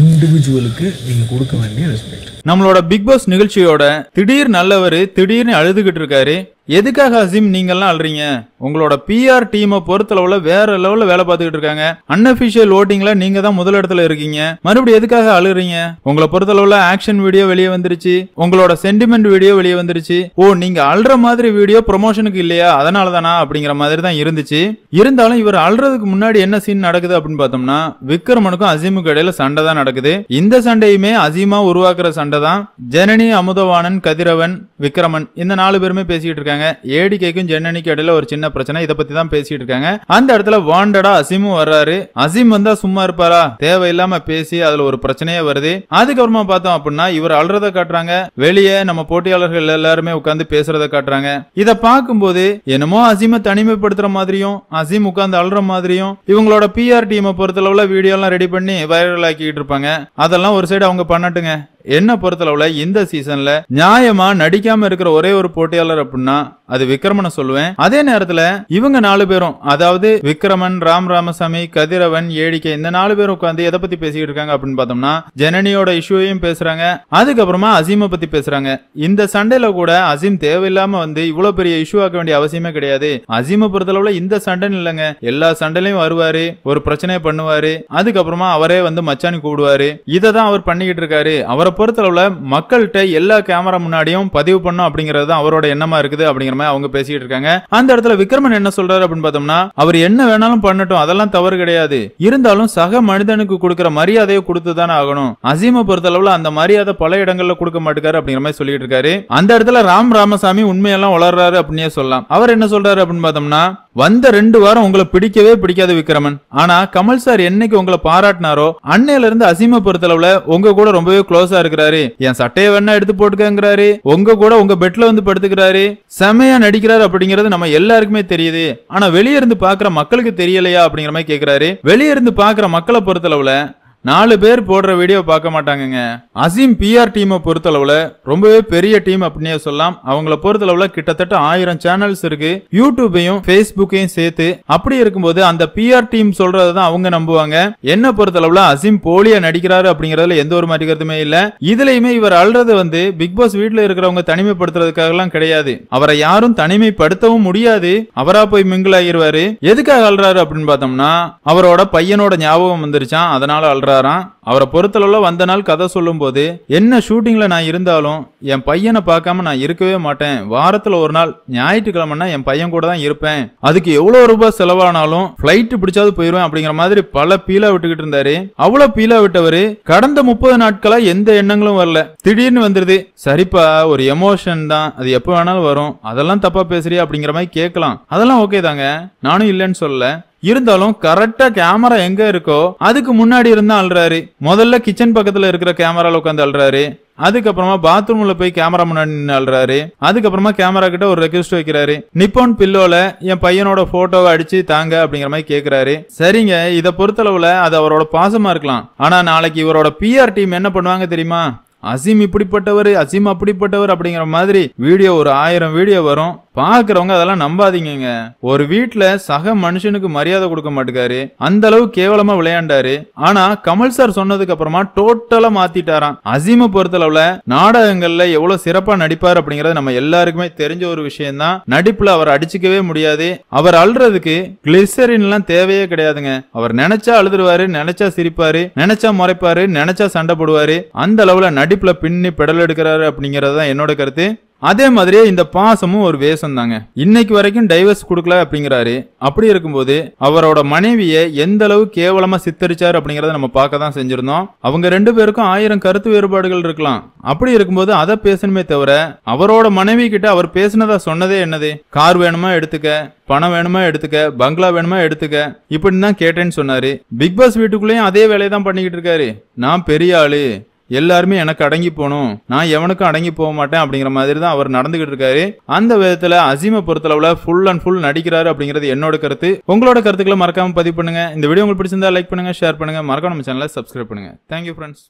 இண்டிவிஜுவலுக்கு நீங்க கொடுக்க வேண்டிய ரெஸ்பெக்ட் நம்மளோட பிக் பாஸ் நிகழ்ச்சியோட திடீர் நல்லவர் திடீர்னு அழுதுகிட்டு இருக்காரு எதுக்காக அசீம் நீங்கள்லாம் அல்றீங்க உங்களோட பிஆர் டீமை பொறுத்தளவில் வேற லெவலில் வேலை பார்த்துக்கிட்டு இருக்காங்க அன்அபிஷியல் ஓட்டிங்கில் நீங்க தான் முதலிடத்துல இருக்கீங்க மறுபடியும் எதுக்காக அழுறீங்க உங்களை பொறுத்தளவில் ஆக்ஷன் வீடியோ வெளியே வந்துருச்சு உங்களோட சென்டிமெண்ட் வீடியோ வெளியே வந்துருச்சு ஓ நீங்க அழுற மாதிரி வீடியோ ப்ரொமோஷனுக்கு இல்லையா அதனால தானா அப்படிங்கிற மாதிரி தான் இருந்துச்சு இருந்தாலும் இவர் அழுறதுக்கு முன்னாடி என்ன சீன் நடக்குது அப்படின்னு பார்த்தோம்னா விக்ரமனுக்கும் அசீமுக்கு இடையில சண்டை தான் நடக்குது இந்த சண்டையுமே அசீமா உருவாக்குற சண்டை தான் ஜனனி அமுதவாணன் கதிரவன் விக்ரமன் இந்த நாலு பேருமே பேசிக்கிட்டு இருக்காங்க இருக்காங்க ஏடிகேக்கும் ஜென்னனிக்கு இடையில ஒரு சின்ன பிரச்சனை இதை பத்தி தான் பேசிட்டு இருக்காங்க அந்த இடத்துல வாண்டடா அசிமும் வர்றாரு அசிம் வந்தா சும்மா இருப்பாரா தேவையில்லாம பேசி அதுல ஒரு பிரச்சனையே வருது அதுக்கப்புறமா பார்த்தோம் அப்படின்னா இவர் அழுறத காட்டுறாங்க வெளியே நம்ம போட்டியாளர்கள் எல்லாருமே உட்காந்து பேசுறத காட்டுறாங்க இதை பார்க்கும்போது என்னமோ அசிம தனிமைப்படுத்துற மாதிரியும் அசிம் உட்காந்து அழுற மாதிரியும் இவங்களோட பிஆர் டீமை பொறுத்தளவுல வீடியோ எல்லாம் ரெடி பண்ணி வைரல் ஆக்கிட்டு இருப்பாங்க அதெல்லாம் ஒரு சைடு அவங்க பண்ணட்டுங்க என்ன பொறுத்தளவுல இந்த சீசன்ல நியாயமா நடிக்காம இருக்கிற ஒரே ஒரு போட்டியாளர் அப்படின்னா அது விக்ரமனை சொல்லுவேன் அதே நேரத்துல இவங்க நாலு பேரும் அதாவது விக்ரமன் ராம் ராமசாமி கதிரவன் ஏடிக்கை இந்த நாலு பேரும் உட்காந்து எதை பத்தி பேசிக்கிட்டு இருக்காங்க அப்படின்னு பார்த்தோம்னா ஜனனியோட இஷ்யூவையும் பேசுறாங்க அதுக்கப்புறமா அசீமை பத்தி பேசுறாங்க இந்த சண்டையில கூட அசீம் தேவையில்லாம வந்து இவ்வளவு பெரிய இஷ்யூ ஆக்க வேண்டிய அவசியமே கிடையாது அசீமை பொறுத்தளவுல இந்த சண்டைன்னு இல்லைங்க எல்லா சண்டையிலையும் வருவாரு ஒரு பிரச்சனையை பண்ணுவாரு அதுக்கப்புறமா அவரே வந்து மச்சானி கூடுவாரு இதை தான் அவர் பண்ணிக்கிட்டு இருக்காரு அவரை பொறுத்தளவில் மக்கள்கிட்ட எல்லா கேமரா முன்னாடியும் பதிவு பண்ணும் அப்படிங்கிறது தான் அவரோட எண்ணமா இருக்குது அப்படிங்கிற மாதிரி அவங்க பேசிட்டு இருக்காங்க அந்த இடத்துல விக்ரமன் என்ன சொல்றாரு அப்படின்னு பார்த்தோம்னா அவர் என்ன வேணாலும் பண்ணட்டும் அதெல்லாம் தவறு கிடையாது இருந்தாலும் சக மனிதனுக்கு கொடுக்குற மரியாதையை கொடுத்து தானே ஆகணும் அசீமை பொறுத்தளவுல அந்த மரியாதை பல இடங்கள்ல கொடுக்க மாட்டுக்காரு அப்படிங்கிற மாதிரி சொல்லிட்டு இருக்காரு அந்த இடத்துல ராம் ராமசாமி உண்மையெல்லாம் வளர்றாரு அப்படின்னே சொல்லலாம் அவர் என்ன சொல்றாரு அப்படின்னு பார்த்தோம்னா வந்த ரெண்டு வாரம் உங்களை பிடிக்கவே பிடிக்காது விக்ரமன் ஆனா கமல் சார் என்னைக்கு உங்களை பாராட்டினாரோ அன்னையில இருந்து அசிம பொறுத்தளவுல உங்க கூட ரொம்பவே க்ளோஸா இருக்கிறாரு என் சட்டையை வேணா எடுத்து போட்டுக்கங்கிறாரு உங்க கூட உங்க பெட்ல வந்து படுத்துக்கிறாரு செமையா நடிக்கிறாரு அப்படிங்கறது நம்ம எல்லாருக்குமே தெரியுது ஆனா வெளியே இருந்து பாக்குற மக்களுக்கு தெரியலையா அப்படிங்கிற மாதிரி கேக்குறாரு வெளியே இருந்து பாக்குற மக்களை பொறுத்தளவுல நாலு பேர் போடுற வீடியோ பார்க்க மாட்டாங்கங்க அசீம் பிஆர் டீமை பொறுத்தளவுல ரொம்பவே பெரிய டீம் அப்படின்னே சொல்லலாம் அவங்கள பொறுத்தளவுல கிட்டத்தட்ட ஆயிரம் சேனல்ஸ் இருக்கு யூடியூபையும் ஃபேஸ்புக்கையும் சேர்த்து அப்படி இருக்கும்போது அந்த பிஆர் டீம் சொல்றதான் அவங்க நம்புவாங்க என்ன பொறுத்தளவுல அசீம் போலியா நடிக்கிறாரு அப்படிங்கறதுல எந்த ஒரு மாற்றி கருத்துமே இல்ல இதுலயுமே இவர் அல்றது வந்து பிக் பாஸ் வீட்டுல இருக்கிறவங்க தனிமைப்படுத்துறதுக்காக எல்லாம் கிடையாது அவரை யாரும் தனிமைப்படுத்தவும் முடியாது அவரா போய் மிங்கிள் ஆகிருவாரு எதுக்காக அல்றாரு அப்படின்னு பார்த்தோம்னா அவரோட பையனோட ஞாபகம் வந்துருச்சான் அதனால அல்றாரு சொல்றாராம் அவரை பொறுத்தளவில் வந்த நாள் கதை சொல்லும்போது என்ன ஷூட்டிங்ல நான் இருந்தாலும் என் பையனை பார்க்காம நான் இருக்கவே மாட்டேன் வாரத்துல ஒரு நாள் ஞாயிற்றுக்கிழமைனா என் பையன் கூட தான் இருப்பேன் அதுக்கு எவ்வளவு ரூபாய் செலவானாலும் பிளைட் பிடிச்சாவது போயிருவேன் அப்படிங்கிற மாதிரி பல பீலா விட்டுக்கிட்டு இருந்தாரு அவ்வளவு பீலா விட்டவரு கடந்த முப்பது நாட்களா எந்த எண்ணங்களும் வரல திடீர்னு வந்துருது சரிப்பா ஒரு எமோஷன் தான் அது எப்போ வேணாலும் வரும் அதெல்லாம் தப்பா பேசுறியா அப்படிங்கிற மாதிரி கேட்கலாம் அதெல்லாம் ஓகே தாங்க நானும் இல்லைன்னு சொல்லல இருந்தாலும் கரெக்டா கேமரா எங்க இருக்கோ அதுக்கு முன்னாடி இருந்தா அழுறாரு முதல்ல கிச்சன் பக்கத்துல இருக்கிற கேமரால உட்காந்து அழுறாரு அதுக்கப்புறமா பாத்ரூம்ல போய் கேமரா முன்னாடி நின்று அழுறாரு அதுக்கப்புறமா கேமரா கிட்ட ஒரு ரெக்வஸ்ட் வைக்கிறாரு நிப்போன் பில்லோல என் பையனோட போட்டோவை அடிச்சு தாங்க அப்படிங்கிற மாதிரி கேக்குறாரு சரிங்க இதை பொறுத்தளவுல அது அவரோட பாசமா இருக்கலாம் ஆனா நாளைக்கு இவரோட பிஆர் டீம் என்ன பண்ணுவாங்க தெரியுமா அசீம் இப்படிப்பட்டவர் அசீம் அப்படிப்பட்டவர் அப்படிங்கிற மாதிரி வீடியோ ஒரு ஆயிரம் வீடியோ வரும் பாக்குறவங்க அதெல்லாம் நம்பாதீங்க ஒரு வீட்டுல சக மனுஷனுக்கு மரியாதை கொடுக்க மாட்டேங்காரு அந்த அளவு கேவலமா விளையாண்டாரு ஆனா கமல் சார் சொன்னதுக்கு அப்புறமா டோட்டலா மாத்திட்டாராம் அசீம பொறுத்தளவுல நாடகங்கள்ல எவ்வளவு சிறப்பா நடிப்பார் அப்படிங்கறது நம்ம எல்லாருக்குமே தெரிஞ்ச ஒரு விஷயம் தான் நடிப்புல அவர் அடிச்சுக்கவே முடியாது அவர் அழுறதுக்கு கிளிசரின் எல்லாம் தேவையே கிடையாதுங்க அவர் நினைச்சா அழுதுருவாரு நினைச்சா சிரிப்பாரு நினைச்சா முறைப்பாரு நினைச்சா சண்டை போடுவாரு அந்த அளவுல நடி அடிப்புல பின்னி பெடல் எடுக்கிறாரு அப்படிங்கிறது தான் என்னோட கருத்து அதே மாதிரியே இந்த பாசமும் ஒரு வேஷம் தாங்க இன்னைக்கு வரைக்கும் டைவர்ஸ் கொடுக்கல அப்படிங்கிறாரு அப்படி இருக்கும்போது அவரோட மனைவியை எந்த அளவு கேவலமா சித்தரிச்சாரு அப்படிங்கறத நம்ம பார்க்க தான் செஞ்சிருந்தோம் அவங்க ரெண்டு பேருக்கும் ஆயிரம் கருத்து வேறுபாடுகள் இருக்கலாம் அப்படி இருக்கும்போது அதை பேசணுமே தவிர அவரோட மனைவி கிட்ட அவர் பேசினதா சொன்னதே என்னது கார் வேணுமா எடுத்துக்க பணம் வேணுமா எடுத்துக்க பங்களா வேணுமா எடுத்துக்க இப்படின்னு தான் கேட்டேன்னு சொன்னாரு பிக் பாஸ் வீட்டுக்குள்ளேயும் அதே வேலையை தான் பண்ணிக்கிட்டு இருக்காரு நான் பெரிய ஆளு எல்லாருமே எனக்கு அடங்கி போகணும் நான் எவனுக்கும் அடங்கி போக மாட்டேன் அப்படிங்கிற மாதிரி தான் அவர் நடந்துகிட்டு இருக்காரு அந்த விதத்துல அசீமை பொறுத்தளவுல ஃபுல் அண்ட் ஃபுல் நடிக்கிறாரு அப்படிங்கிறது என்னோட கருத்து உங்களோட கருத்துக்களை மறக்காம பதிவு பண்ணுங்க இந்த வீடியோ உங்களுக்கு பிடிச்சிருந்தா லைக் பண்ணுங்க ஷேர் பண்ணுங்க மறக்காம நம்ம சேனலை சப்ஸ்கிரைப் பண்ணுங்க தேங்க்யூ ஃப்ரெண்ட்ஸ்